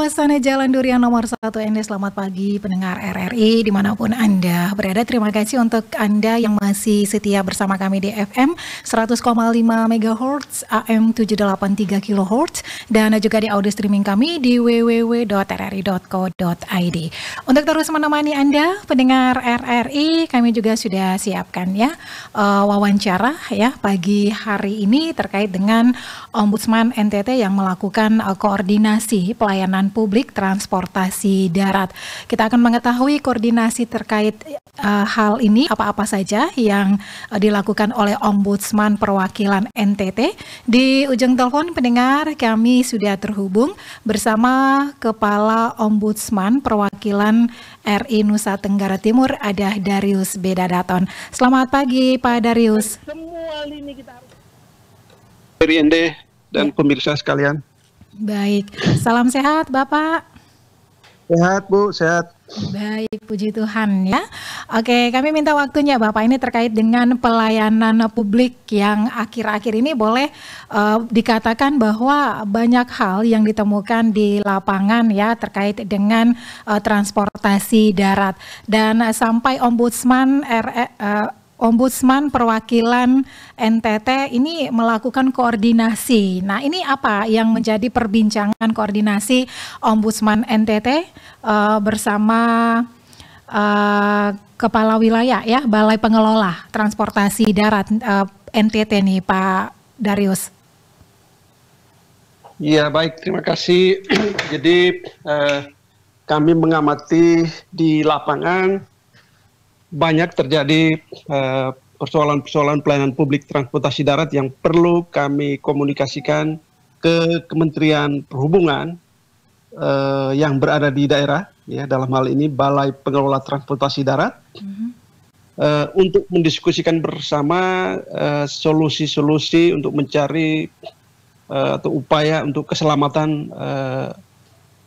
Pesana Jalan Durian nomor 1 ND selamat pagi pendengar RRI dimanapun Anda berada. Terima kasih untuk Anda yang masih setia bersama kami di FM 100,5 MHz, AM 783 kHz, dan juga di audio streaming kami di www.rri.co.id. Untuk terus menemani Anda pendengar RRI, kami juga sudah siapkan ya eh, wawancara ya pagi hari ini terkait dengan Ombudsman NTT yang melakukan eh, koordinasi pelayanan publik transportasi darat. Kita akan mengetahui koordinasi terkait uh, hal ini apa-apa saja yang uh, dilakukan oleh Ombudsman Perwakilan NTT. Di ujung telepon pendengar kami sudah terhubung bersama Kepala Ombudsman Perwakilan RI Nusa Tenggara Timur ada Darius Bedadaton. Selamat pagi Pak Darius. Semua lini kita harus... ND dan ya. pemirsa sekalian. Baik, salam sehat Bapak. Sehat Bu, sehat. Baik, puji Tuhan ya. Oke, kami minta waktunya Bapak ini terkait dengan pelayanan publik yang akhir-akhir ini boleh uh, dikatakan bahwa banyak hal yang ditemukan di lapangan ya terkait dengan uh, transportasi darat dan sampai Ombudsman re eh, Ombudsman Perwakilan NTT ini melakukan koordinasi. Nah, ini apa yang menjadi perbincangan koordinasi Ombudsman NTT uh, eh, bersama uh, Kepala Wilayah ya Balai Pengelola Transportasi Darat uh, eh, NTT nih Pak Darius. Ya baik, terima kasih. Jadi uh, kami mengamati di lapangan banyak terjadi eh, persoalan-persoalan pelayanan publik transportasi darat yang perlu kami komunikasikan ke Kementerian Perhubungan uh, yang berada di daerah, ya dalam hal ini Balai Pengelola Transportasi Darat, mm-hmm. uh, untuk mendiskusikan bersama solusi-solusi untuk mencari uh, atau upaya untuk keselamatan uh,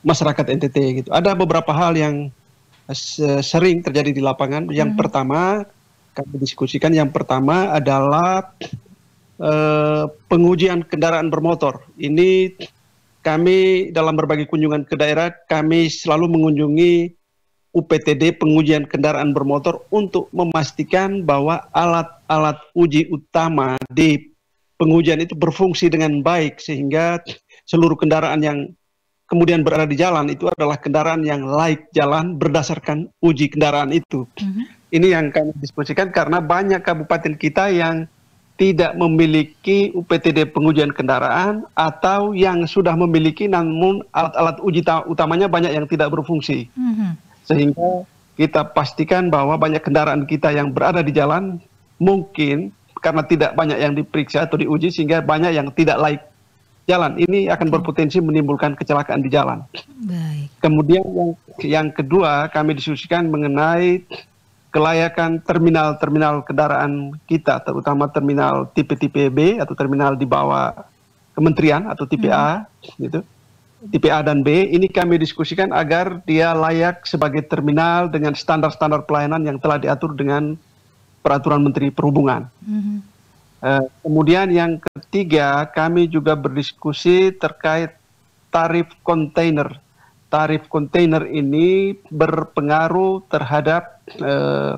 masyarakat NTT. Gitu. Ada beberapa hal yang sering terjadi di lapangan. Yang hmm. pertama kami diskusikan yang pertama adalah eh, pengujian kendaraan bermotor. Ini kami dalam berbagai kunjungan ke daerah kami selalu mengunjungi UPTD pengujian kendaraan bermotor untuk memastikan bahwa alat-alat uji utama di pengujian itu berfungsi dengan baik sehingga seluruh kendaraan yang kemudian berada di jalan itu adalah kendaraan yang laik jalan berdasarkan uji kendaraan itu. Mm-hmm. Ini yang kami diskusikan karena banyak kabupaten kita yang tidak memiliki UPTD pengujian kendaraan atau yang sudah memiliki namun alat-alat uji utamanya banyak yang tidak berfungsi. Mm-hmm. Sehingga kita pastikan bahwa banyak kendaraan kita yang berada di jalan mungkin karena tidak banyak yang diperiksa atau diuji sehingga banyak yang tidak laik jalan. Ini akan berpotensi menimbulkan kecelakaan di jalan. Baik. Kemudian yang yang kedua kami diskusikan mengenai kelayakan terminal-terminal kendaraan kita, terutama terminal tipe-tipe B atau terminal di bawah kementerian atau tipe A, hmm. gitu. Tipe A dan B ini kami diskusikan agar dia layak sebagai terminal dengan standar-standar pelayanan yang telah diatur dengan peraturan Menteri Perhubungan. Hmm Eh, kemudian yang ketiga, kami juga berdiskusi terkait tarif kontainer. Tarif kontainer ini berpengaruh terhadap eh,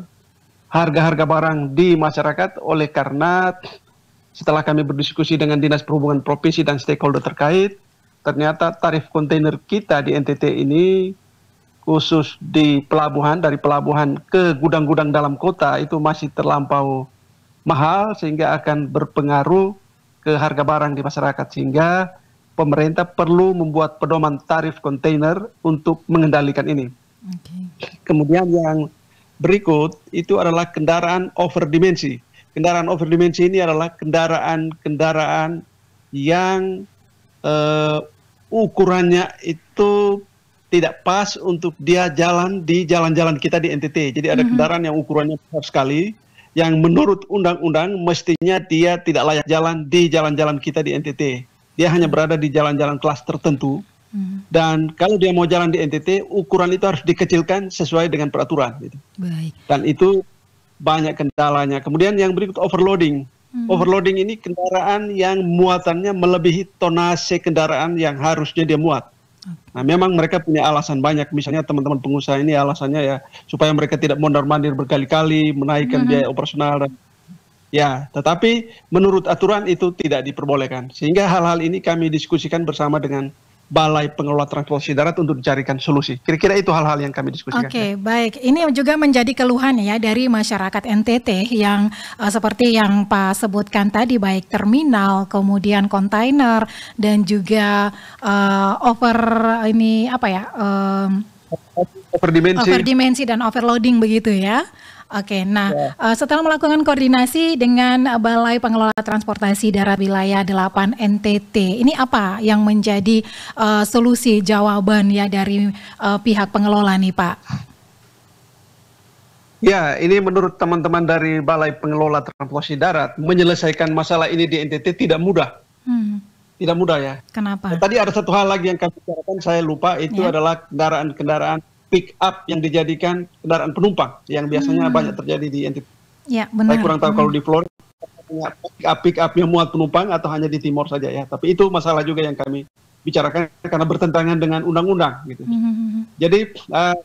harga-harga barang di masyarakat oleh karena setelah kami berdiskusi dengan Dinas Perhubungan Provinsi dan stakeholder terkait, ternyata tarif kontainer kita di NTT ini khusus di pelabuhan dari pelabuhan ke gudang-gudang dalam kota itu masih terlampau mahal sehingga akan berpengaruh ke harga barang di masyarakat sehingga pemerintah perlu membuat pedoman tarif kontainer untuk mengendalikan ini. Okay. Kemudian yang berikut itu adalah kendaraan over dimensi. Kendaraan over dimensi ini adalah kendaraan-kendaraan yang uh, ukurannya itu tidak pas untuk dia jalan di jalan-jalan kita di NTT. Jadi ada mm -hmm. kendaraan yang ukurannya besar sekali, yang menurut undang-undang mestinya dia tidak layak jalan di jalan-jalan kita di NTT. Dia hanya hmm. berada di jalan-jalan kelas tertentu. Hmm. Dan kalau dia mau jalan di NTT, ukuran itu harus dikecilkan sesuai dengan peraturan. Gitu. Baik. Dan itu banyak kendalanya. Kemudian yang berikut overloading. Hmm. Overloading ini kendaraan yang muatannya melebihi tonase kendaraan yang harusnya dia muat. Nah, memang mereka punya alasan banyak. Misalnya teman-teman pengusaha ini alasannya ya supaya mereka tidak mondar-mandir berkali-kali menaikkan hmm. biaya operasional dan Ya, tetapi menurut aturan itu tidak diperbolehkan. Sehingga hal-hal ini kami diskusikan bersama dengan Balai Pengelola Transportasi Darat untuk dicarikan solusi. Kira-kira itu hal-hal yang kami diskusikan. Oke, okay, baik. Ini juga menjadi keluhan ya dari masyarakat NTT yang uh, seperti yang Pak sebutkan tadi baik terminal, kemudian kontainer dan juga uh, over ini apa ya? Um, Over dimensi dan overloading begitu ya. Oke, nah ya. uh, setelah melakukan koordinasi dengan eh, Balai Pengelola Transportasi Darat Wilayah 8 NTT, ini apa yang menjadi uh, solusi jawaban ya dari uh, pihak pengelola nih Pak? Ya, ini menurut teman-teman dari Balai Pengelola Transportasi Darat menyelesaikan masalah ini di NTT tidak mudah. Hmm. Tidak mudah ya. Kenapa? Nah, tadi ada satu hal lagi yang kami bicarakan, saya lupa itu ya. adalah kendaraan-kendaraan pick up yang dijadikan kendaraan penumpang yang biasanya hmm. banyak terjadi di NTT. Ya, benar. Saya kurang tahu hmm. kalau di Florida pick up pick up yang muat penumpang atau hanya di Timor saja ya. Tapi itu masalah juga yang kami bicarakan karena bertentangan dengan undang-undang gitu. Hmm. hmm, hmm, hmm. Jadi uh,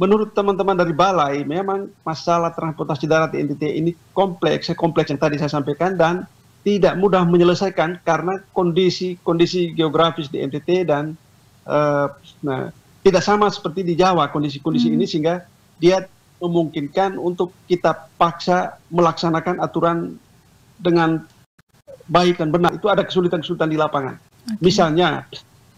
menurut teman-teman dari Balai memang masalah transportasi darat di NTT ini kompleks, kompleks yang tadi saya sampaikan dan tidak mudah menyelesaikan karena kondisi kondisi geografis di NTT dan uh, nah tidak sama seperti di Jawa kondisi-kondisi hmm. ini sehingga dia memungkinkan untuk kita paksa melaksanakan aturan dengan baik dan benar itu ada kesulitan-kesulitan di lapangan. Okay. Misalnya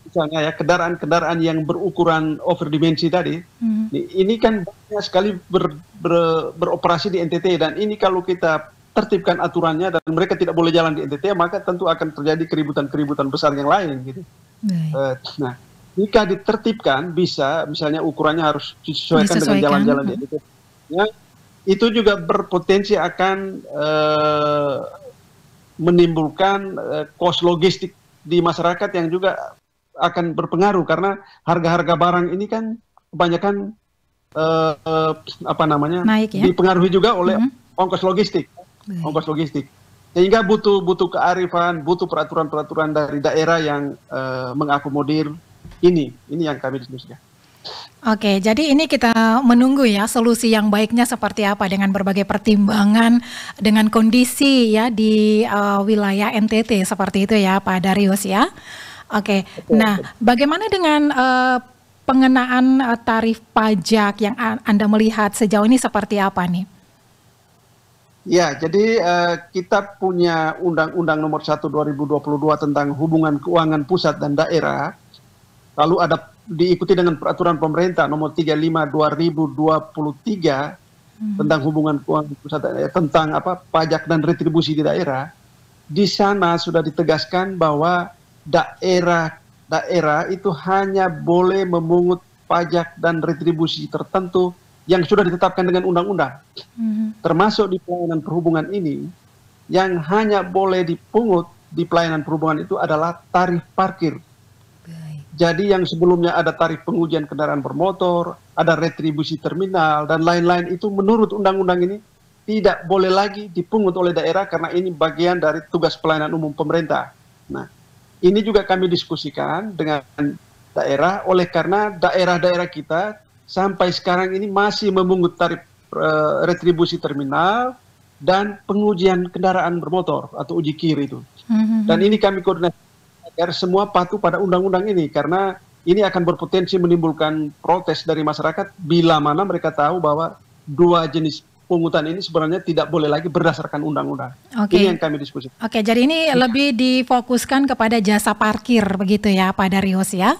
misalnya ya kendaraan-kendaraan yang berukuran over dimensi tadi hmm. ini kan banyak sekali ber, ber, beroperasi di NTT dan ini kalau kita tertibkan aturannya dan mereka tidak boleh jalan di NTT maka tentu akan terjadi keributan-keributan besar yang lain gitu. Baik. Uh, nah jika ditertibkan bisa misalnya ukurannya harus disesuaikan, disesuaikan. dengan jalan-jalan hmm. itu ya, itu juga berpotensi akan uh, menimbulkan uh, cost logistik di masyarakat yang juga akan berpengaruh karena harga-harga barang ini kan kebanyakan uh, uh, apa namanya Naik, ya? dipengaruhi juga oleh hmm. ongkos logistik Baik. ongkos logistik sehingga butuh butuh kearifan butuh peraturan-peraturan dari daerah yang uh, mengakomodir ini, ini yang kami diskusikan. Oke, jadi ini kita menunggu ya solusi yang baiknya seperti apa dengan berbagai pertimbangan dengan kondisi ya di uh, wilayah NTT seperti itu ya Pak Darius ya. Oke, oke nah bagaimana dengan uh, pengenaan uh, tarif pajak yang Anda melihat sejauh ini seperti apa nih? Ya, jadi uh, kita punya Undang-Undang Nomor 1 2022 tentang hubungan keuangan pusat dan daerah Lalu ada diikuti dengan peraturan pemerintah nomor 35 2023 hmm. tentang hubungan keuangan pusat eh, tentang apa pajak dan retribusi di daerah. Di sana sudah ditegaskan bahwa daerah daerah itu hanya boleh memungut pajak dan retribusi tertentu yang sudah ditetapkan dengan undang-undang, hmm termasuk di pelayanan perhubungan ini, yang hanya boleh dipungut di pelayanan perhubungan itu adalah tarif parkir jadi yang sebelumnya ada tarif pengujian kendaraan bermotor, ada retribusi terminal, dan lain-lain itu menurut undang-undang ini tidak boleh lagi dipungut oleh daerah karena ini bagian dari tugas pelayanan umum pemerintah. Nah, ini juga kami diskusikan dengan daerah oleh karena daerah-daerah kita sampai sekarang ini masih memungut tarif e, retribusi terminal dan pengujian kendaraan bermotor atau uji kir itu. Hmm, hmm, hmm. Dan ini kami koordinasi agar semua patuh pada undang-undang ini karena ini akan berpotensi menimbulkan protes dari masyarakat bila mana mereka tahu bahwa dua jenis pungutan ini sebenarnya tidak boleh lagi berdasarkan undang-undang. Okay. Ini yang kami diskusi. Oke, okay, jadi ini ya. lebih difokuskan kepada jasa parkir begitu ya Pak Darius ya?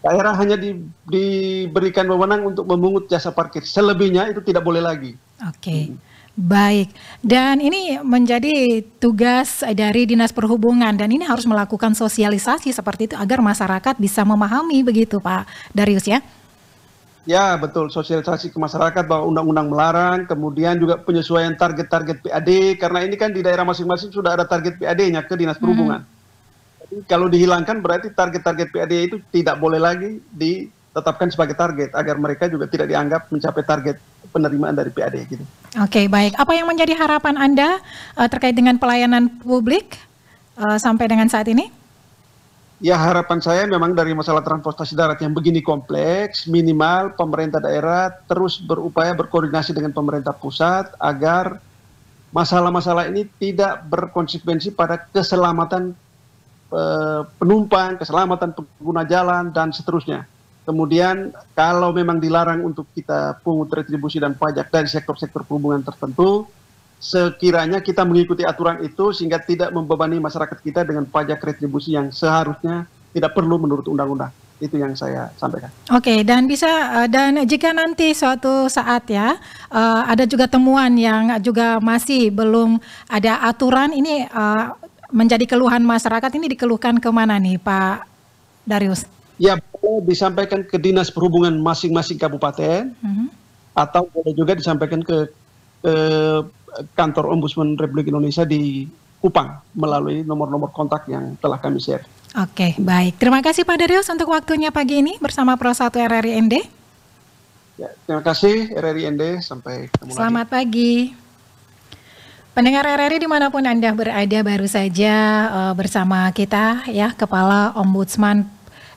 Daerah hanya di, diberikan wewenang untuk memungut jasa parkir. Selebihnya itu tidak boleh lagi. Oke. Okay. Hmm. Baik, dan ini menjadi tugas dari Dinas Perhubungan dan ini harus melakukan sosialisasi seperti itu agar masyarakat bisa memahami begitu Pak Darius ya. Ya betul, sosialisasi ke masyarakat bahwa undang-undang melarang, kemudian juga penyesuaian target-target PAD, karena ini kan di daerah masing-masing sudah ada target PAD-nya ke Dinas hmm. Perhubungan. Hmm. kalau dihilangkan berarti target-target PAD itu tidak boleh lagi di tetapkan sebagai target agar mereka juga tidak dianggap mencapai target penerimaan dari PAD gitu. Oke, okay, baik. Apa yang menjadi harapan Anda uh, terkait dengan pelayanan publik uh, sampai dengan saat ini? Ya, harapan saya memang dari masalah transportasi darat yang begini kompleks, minimal pemerintah daerah terus berupaya berkoordinasi dengan pemerintah pusat agar masalah-masalah ini tidak berkonsekuensi pada keselamatan eh, penumpang, keselamatan pengguna jalan dan seterusnya Kemudian kalau memang dilarang untuk kita pungut retribusi dan pajak dari sektor-sektor perhubungan tertentu, sekiranya kita mengikuti aturan itu sehingga tidak membebani masyarakat kita dengan pajak retribusi yang seharusnya tidak perlu menurut undang-undang. Itu yang saya sampaikan. Oke, dan bisa eh, dan jika nanti suatu saat ya eh, ada juga temuan yang juga masih belum ada aturan ini eh, menjadi keluhan masyarakat ini dikeluhkan kemana nih Pak Darius? Ya, disampaikan ke dinas perhubungan masing-masing kabupaten mm -hmm. atau boleh juga disampaikan ke, ke kantor Ombudsman Republik Indonesia di Kupang melalui nomor-nomor kontak yang telah kami share. Oke, baik. Terima kasih Pak Darius untuk waktunya pagi ini bersama Pro 1 RRI ND. Ya, terima kasih RRI ND. Sampai ketemu Selamat lagi. pagi. Pendengar RRI dimanapun Anda berada baru saja uh, bersama kita ya Kepala Ombudsman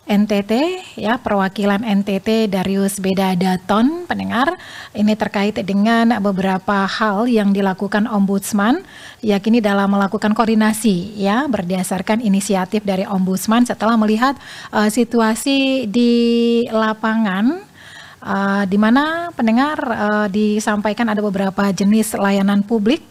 NTT ya perwakilan NTT Darius Beda Daton pendengar ini terkait dengan beberapa hal yang dilakukan Ombudsman yakini dalam melakukan koordinasi ya berdasarkan inisiatif dari Ombudsman setelah melihat uh, situasi di lapangan uh, di mana pendengar uh, disampaikan ada beberapa jenis layanan publik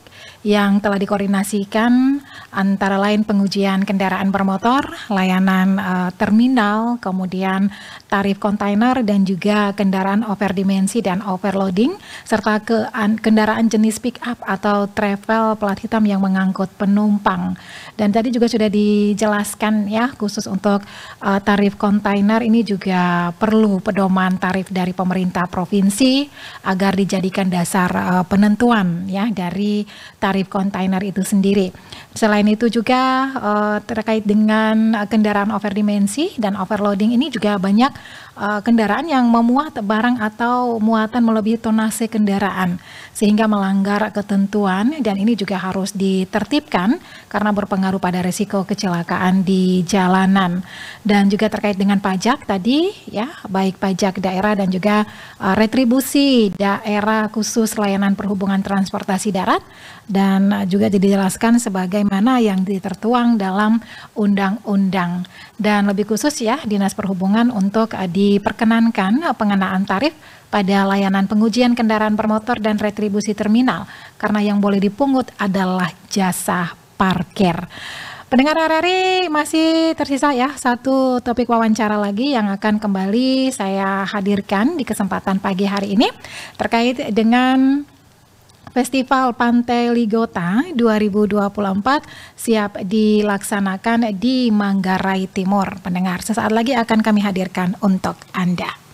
yang telah dikoordinasikan antara lain pengujian kendaraan bermotor, layanan uh, terminal, kemudian tarif kontainer dan juga kendaraan over dimensi dan overloading serta ke kendaraan jenis pick up atau travel plat hitam yang mengangkut penumpang. Dan tadi juga sudah dijelaskan ya khusus untuk uh, tarif kontainer ini juga perlu pedoman tarif dari pemerintah provinsi agar dijadikan dasar uh, penentuan ya dari tarif kontainer itu sendiri. Selain itu juga uh, terkait dengan kendaraan over dimensi dan overloading ini juga banyak uh, kendaraan yang memuat barang atau muatan melebihi tonase kendaraan sehingga melanggar ketentuan dan ini juga harus ditertibkan karena berpengaruh pada risiko kecelakaan di jalanan dan juga terkait dengan pajak tadi ya baik pajak daerah dan juga uh, retribusi daerah khusus layanan perhubungan transportasi darat dan juga dijelaskan sebagaimana yang ditertuang dalam undang-undang dan lebih khusus ya Dinas Perhubungan untuk untuk ah, diperkenankan ah, pengenaan tarif pada layanan pengujian kendaraan bermotor dan retribusi terminal karena yang boleh dipungut adalah jasa parkir. Pendengar RRI masih tersisa ya satu topik wawancara lagi yang akan kembali saya hadirkan di kesempatan pagi hari ini terkait dengan Festival Pantai Ligota 2024 siap dilaksanakan di Manggarai Timur. Pendengar, sesaat lagi akan kami hadirkan untuk Anda.